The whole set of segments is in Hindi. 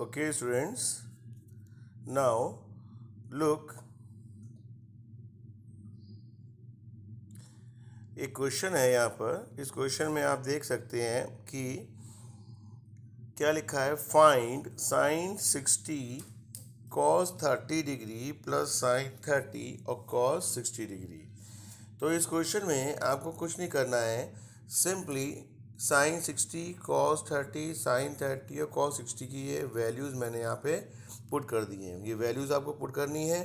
okay students now look एक क्वेश्चन है यहाँ पर इस क्वेश्चन में आप देख सकते हैं कि क्या लिखा है find sine sixty cos thirty degree plus sine thirty और कॉस सिक्सटी डिग्री तो इस क्वेश्चन में आपको कुछ नहीं करना है simply sine sixty cos thirty sine thirty और कॉस सिक्सटी की ये वैल्यूज़ मैंने यहाँ पे पुट कर दी हैं ये वैल्यूज़ आपको पुट करनी है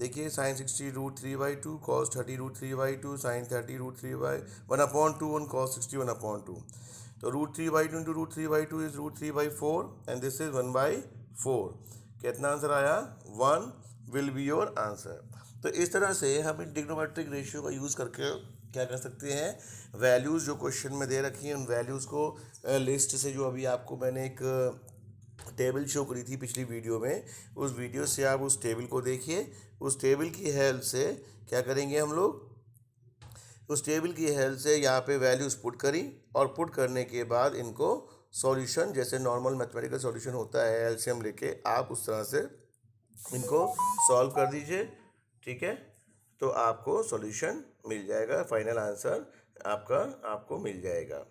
देखिए sine sixty root three by two cos thirty root three by two sine thirty root three by one upon two one cos sixty one upon two तो root three by two into root three by two is root three by four and this is one by four कितना आंसर आया one will be your answer तो इस तरह से हम इन डिग्नोमेट्रिक रेशियो का यूज़ करके क्या कर सकते हैं वैल्यूज़ जो क्वेश्चन में दे रखी हैं उन वैल्यूज़ को लिस्ट से जो अभी आपको मैंने एक टेबल शो करी थी पिछली वीडियो में उस वीडियो से आप उस टेबल को देखिए उस टेबल की हेल्प से क्या करेंगे हम लोग उस टेबल की हेल्प से यहाँ पे वैल्यूज़ पुट करी और पुट करने के बाद इनको सॉल्यूशन जैसे नॉर्मल मैथमेटिकल सॉल्यूशन होता है एल्शियम लेके आप उस तरह से इनको सॉल्व कर दीजिए ठीक है तो आपको सॉल्यूशन मिल जाएगा फाइनल आंसर आपका आपको मिल जाएगा